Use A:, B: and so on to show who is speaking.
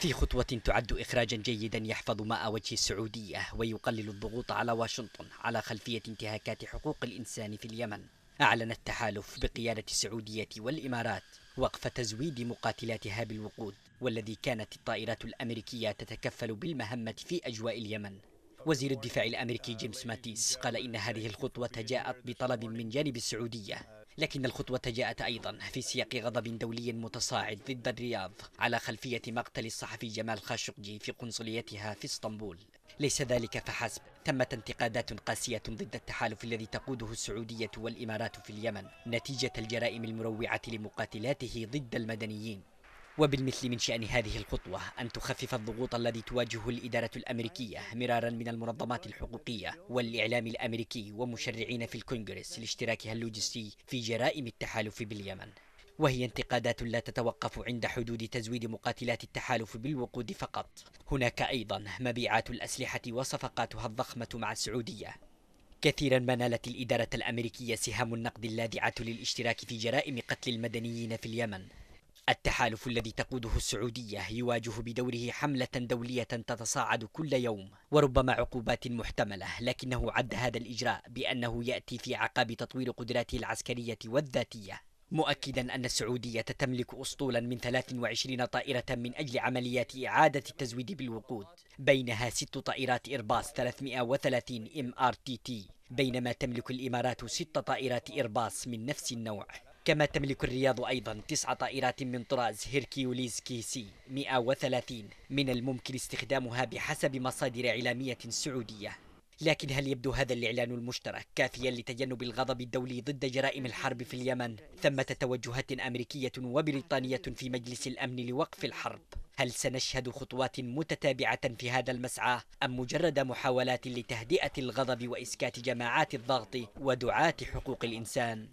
A: في خطوة تعد إخراجا جيدا يحفظ ماء وجه السعودية ويقلل الضغوط على واشنطن على خلفية انتهاكات حقوق الإنسان في اليمن أعلن التحالف بقيادة السعودية والإمارات وقف تزويد مقاتلاتها بالوقود والذي كانت الطائرات الأمريكية تتكفل بالمهمة في أجواء اليمن وزير الدفاع الأمريكي جيمس ماتيس قال إن هذه الخطوة جاءت بطلب من جانب السعودية لكن الخطوة جاءت أيضا في سياق غضب دولي متصاعد ضد الرياض على خلفية مقتل الصحفي جمال خاشقجي في قنصليتها في اسطنبول ليس ذلك فحسب ثمة انتقادات قاسية ضد التحالف الذي تقوده السعودية والإمارات في اليمن نتيجة الجرائم المروعة لمقاتلاته ضد المدنيين وبالمثل من شأن هذه الخطوة أن تخفف الضغوط الذي تواجهه الإدارة الأمريكية مرارا من المنظمات الحقوقية والإعلام الأمريكي ومشرعين في الكونغرس لاشتراكها اللوجستي في جرائم التحالف باليمن وهي انتقادات لا تتوقف عند حدود تزويد مقاتلات التحالف بالوقود فقط هناك أيضا مبيعات الأسلحة وصفقاتها الضخمة مع السعودية كثيرا ما نالت الإدارة الأمريكية سهام النقد اللاذعة للاشتراك في جرائم قتل المدنيين في اليمن التحالف الذي تقوده السعودية يواجه بدوره حملة دولية تتصاعد كل يوم وربما عقوبات محتملة لكنه عد هذا الإجراء بأنه يأتي في عقاب تطوير قدراته العسكرية والذاتية مؤكدا أن السعودية تملك أسطولا من 23 طائرة من أجل عمليات إعادة التزويد بالوقود بينها ست طائرات إرباص 330 MRTT بينما تملك الإمارات ست طائرات إرباص من نفس النوع كما تملك الرياض أيضا تسع طائرات من طراز هيركيوليز سي 130 من الممكن استخدامها بحسب مصادر إعلامية سعودية لكن هل يبدو هذا الإعلان المشترك كافيا لتجنب الغضب الدولي ضد جرائم الحرب في اليمن؟ ثمة توجهات أمريكية وبريطانية في مجلس الأمن لوقف الحرب هل سنشهد خطوات متتابعة في هذا المسعى أم مجرد محاولات لتهدئة الغضب وإسكات جماعات الضغط ودعاة حقوق الإنسان؟